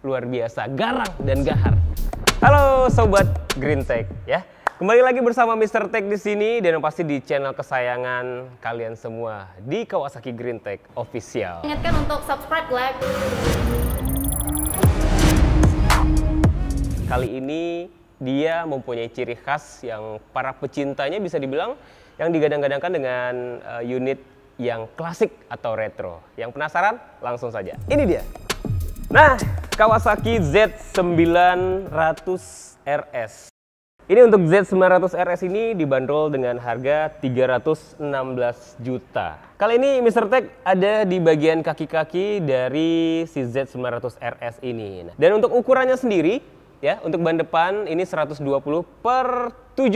luar biasa, garang dan gahar. Halo sobat Green Tech ya. Kembali lagi bersama Mr. Tech di sini dan pasti di channel kesayangan kalian semua di Kawasaki Green Tech Official. Ingatkan untuk subscribe, like. Kali ini dia mempunyai ciri khas yang para pecintanya bisa dibilang yang digadang-gadangkan dengan eh, unit yang klasik atau retro. Yang penasaran? Langsung saja. Ini dia. Nah, Kawasaki Z900 RS. Ini untuk Z900 RS ini dibanderol dengan harga 316 juta. Kali ini Mr. Tech ada di bagian kaki-kaki dari si Z900 RS ini. Dan untuk ukurannya sendiri, ya untuk ban depan ini 120 per 70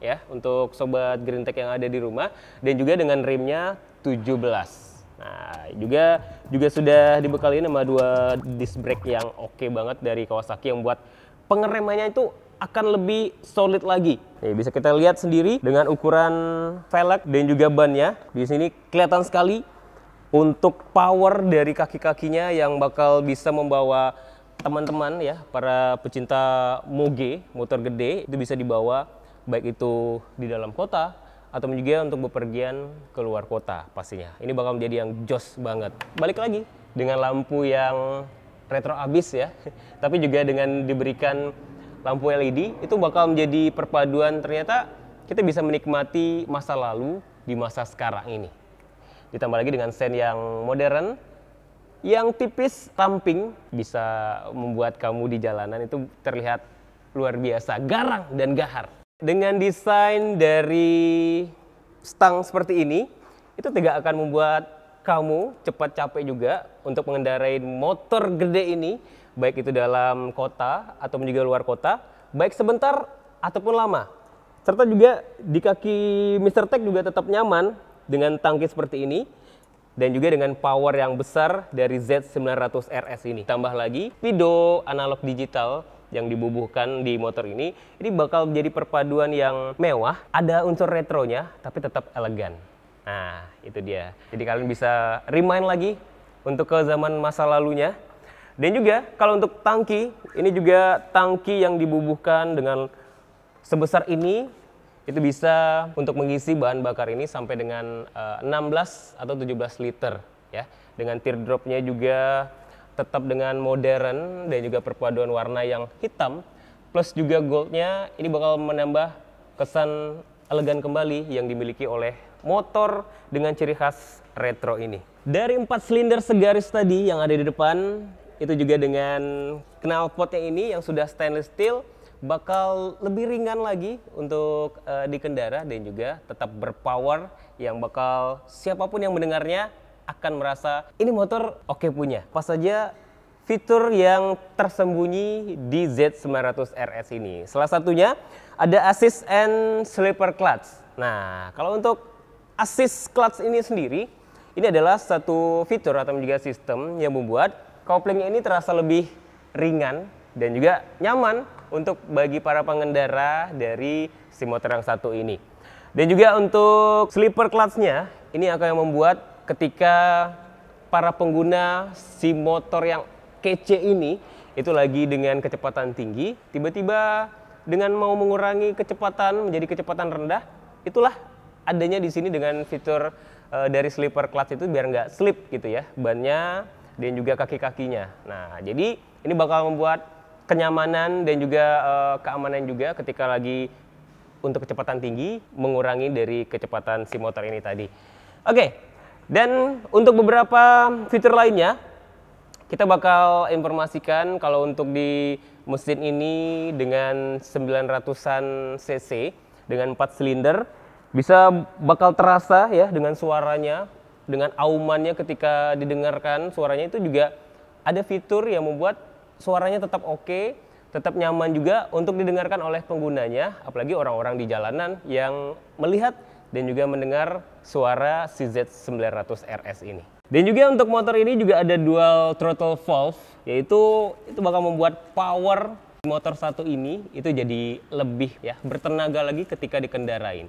ya untuk sobat Green Tech yang ada di rumah dan juga dengan rimnya 17. Nah, juga juga sudah dibekali nama dua disc brake yang oke okay banget dari Kawasaki yang buat pengeremannya itu akan lebih solid lagi. Nih, bisa kita lihat sendiri dengan ukuran velg dan juga ban ya Di sini kelihatan sekali untuk power dari kaki-kakinya yang bakal bisa membawa teman-teman ya para pecinta moge motor gede itu bisa dibawa baik itu di dalam kota atau juga untuk bepergian ke luar kota pastinya. Ini bakal menjadi yang jos banget. Balik lagi dengan lampu yang retro abis ya, tapi juga dengan diberikan lampu LED itu bakal menjadi perpaduan ternyata kita bisa menikmati masa lalu di masa sekarang ini. Ditambah lagi dengan sen yang modern, yang tipis tamping, bisa membuat kamu di jalanan itu terlihat luar biasa garang dan gahar. Dengan desain dari stang seperti ini, itu tidak akan membuat kamu cepat capek juga untuk mengendarai motor gede ini, baik itu dalam kota atau juga luar kota, baik sebentar ataupun lama. Serta juga di kaki Mr. Tech juga tetap nyaman dengan tangki seperti ini dan juga dengan power yang besar dari Z900 RS ini. Tambah lagi, video analog digital yang dibubuhkan di motor ini ini bakal menjadi perpaduan yang mewah ada unsur retronya tapi tetap elegan nah itu dia jadi kalian bisa remind lagi untuk ke zaman masa lalunya dan juga kalau untuk tangki ini juga tangki yang dibubuhkan dengan sebesar ini itu bisa untuk mengisi bahan bakar ini sampai dengan 16 eh, atau 17 liter ya dengan teardropnya juga tetap dengan modern dan juga perpaduan warna yang hitam plus juga goldnya ini bakal menambah kesan elegan kembali yang dimiliki oleh motor dengan ciri khas retro ini. Dari empat silinder segaris tadi yang ada di depan, itu juga dengan knalpotnya ini yang sudah stainless steel bakal lebih ringan lagi untuk uh, di dan juga tetap berpower yang bakal siapapun yang mendengarnya akan merasa ini motor oke punya. Pas saja fitur yang tersembunyi di Z900 RS ini. Salah satunya ada assist and slipper clutch. Nah, kalau untuk assist clutch ini sendiri, ini adalah satu fitur atau juga sistem yang membuat koplingnya ini terasa lebih ringan dan juga nyaman untuk bagi para pengendara dari si motor yang satu ini. Dan juga untuk slipper clutch-nya, ini akan membuat ketika para pengguna si motor yang kece ini itu lagi dengan kecepatan tinggi, tiba-tiba dengan mau mengurangi kecepatan menjadi kecepatan rendah, itulah adanya di sini dengan fitur e, dari slipper clutch itu biar nggak slip gitu ya bannya dan juga kaki-kakinya. Nah, jadi ini bakal membuat kenyamanan dan juga e, keamanan juga ketika lagi untuk kecepatan tinggi mengurangi dari kecepatan si motor ini tadi. Oke, okay, dan untuk beberapa fitur lainnya, kita bakal informasikan kalau untuk di mesin ini dengan 900-an cc dengan 4 silinder bisa bakal terasa ya dengan suaranya, dengan aumannya ketika didengarkan suaranya itu juga ada fitur yang membuat suaranya tetap oke, okay, tetap nyaman juga untuk didengarkan oleh penggunanya, apalagi orang-orang di jalanan yang melihat dan juga mendengar suara CZ900RS ini. Dan juga untuk motor ini juga ada dual throttle valve, yaitu itu bakal membuat power motor satu ini itu jadi lebih ya bertenaga lagi ketika dikendarain.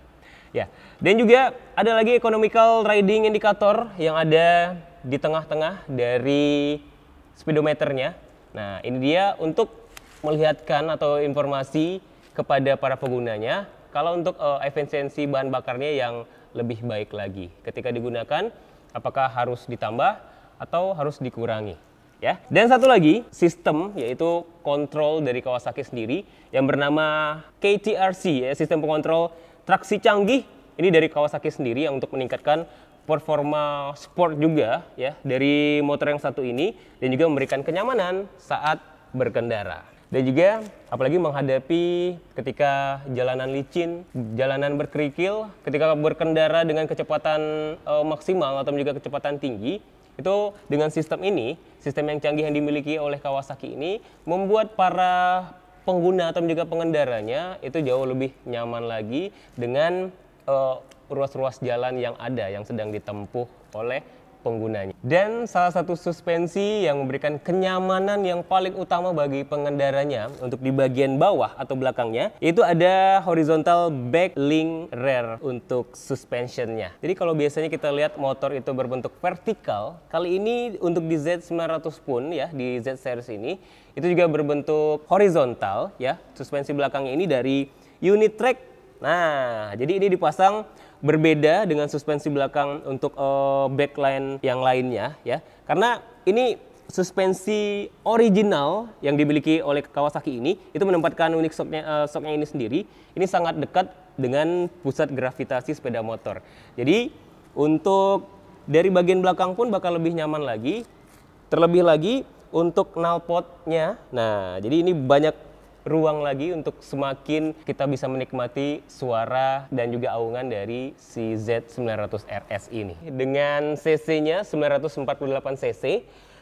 Ya, dan juga ada lagi economical riding indicator yang ada di tengah-tengah dari speedometernya. Nah, ini dia untuk melihatkan atau informasi kepada para penggunanya kalau untuk uh, efisiensi bahan bakarnya yang lebih baik lagi ketika digunakan, apakah harus ditambah atau harus dikurangi? Ya. Dan satu lagi sistem yaitu kontrol dari Kawasaki sendiri yang bernama KTRC ya sistem pengontrol traksi canggih ini dari Kawasaki sendiri yang untuk meningkatkan performa sport juga ya dari motor yang satu ini dan juga memberikan kenyamanan saat berkendara. Dan juga apalagi menghadapi ketika jalanan licin, jalanan berkerikil, ketika berkendara dengan kecepatan e, maksimal atau juga kecepatan tinggi, itu dengan sistem ini, sistem yang canggih yang dimiliki oleh Kawasaki ini membuat para pengguna atau juga pengendaranya itu jauh lebih nyaman lagi dengan eh, ruas-ruas e, jalan yang ada yang sedang ditempuh oleh penggunanya. Dan salah satu suspensi yang memberikan kenyamanan yang paling utama bagi pengendaranya untuk di bagian bawah atau belakangnya itu ada horizontal back link rear untuk suspensionnya. Jadi kalau biasanya kita lihat motor itu berbentuk vertikal, kali ini untuk di Z900 pun ya di Z series ini itu juga berbentuk horizontal ya. Suspensi belakangnya ini dari unit track Nah, jadi ini dipasang berbeda dengan suspensi belakang untuk uh, backline yang lainnya ya. Karena ini suspensi original yang dimiliki oleh Kawasaki ini itu menempatkan unik shocknya, uh, eh, shocknya ini sendiri ini sangat dekat dengan pusat gravitasi sepeda motor. Jadi untuk dari bagian belakang pun bakal lebih nyaman lagi. Terlebih lagi untuk knalpotnya. Nah, jadi ini banyak ruang lagi untuk semakin kita bisa menikmati suara dan juga aungan dari si Z900RS ini. Dengan CC-nya 948 cc,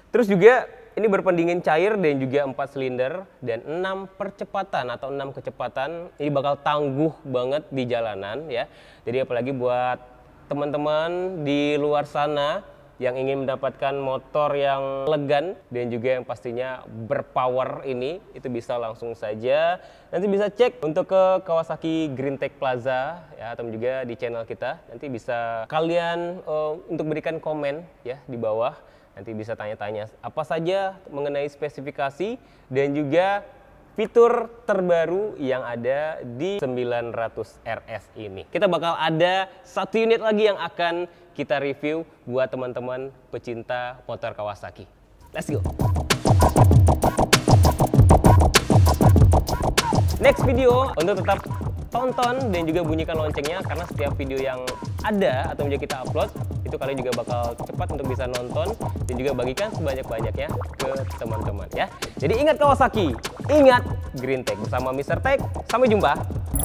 terus juga ini berpendingin cair dan juga 4 silinder dan 6 percepatan atau 6 kecepatan. Ini bakal tangguh banget di jalanan ya. Jadi apalagi buat teman-teman di luar sana yang ingin mendapatkan motor yang elegan dan juga yang pastinya berpower ini itu bisa langsung saja nanti bisa cek untuk ke Kawasaki Green Tech Plaza ya atau juga di channel kita nanti bisa kalian uh, untuk berikan komen ya di bawah nanti bisa tanya-tanya apa saja mengenai spesifikasi dan juga fitur terbaru yang ada di 900 RS ini. Kita bakal ada satu unit lagi yang akan kita review buat teman-teman pecinta motor Kawasaki. Let's go! Next video untuk tetap tonton dan juga bunyikan loncengnya karena setiap video yang ada atau yang kita upload itu kalian juga bakal cepat untuk bisa nonton dan juga bagikan sebanyak-banyaknya ke teman-teman ya. Jadi ingat Kawasaki, ingat Green Tech bersama Mr. Tech. Sampai jumpa.